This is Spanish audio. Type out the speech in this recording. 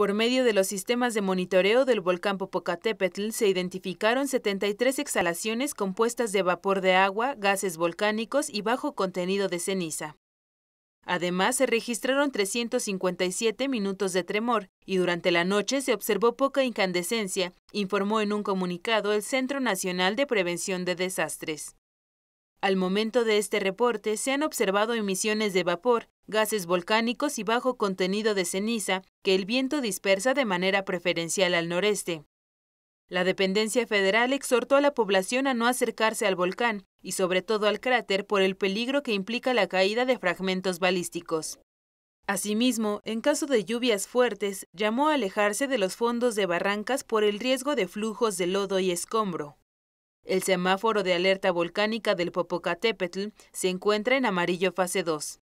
Por medio de los sistemas de monitoreo del volcán Popocatépetl se identificaron 73 exhalaciones compuestas de vapor de agua, gases volcánicos y bajo contenido de ceniza. Además, se registraron 357 minutos de tremor y durante la noche se observó poca incandescencia, informó en un comunicado el Centro Nacional de Prevención de Desastres. Al momento de este reporte se han observado emisiones de vapor, gases volcánicos y bajo contenido de ceniza que el viento dispersa de manera preferencial al noreste. La dependencia federal exhortó a la población a no acercarse al volcán y sobre todo al cráter por el peligro que implica la caída de fragmentos balísticos. Asimismo, en caso de lluvias fuertes, llamó a alejarse de los fondos de barrancas por el riesgo de flujos de lodo y escombro. El semáforo de alerta volcánica del Popocatépetl se encuentra en amarillo fase 2.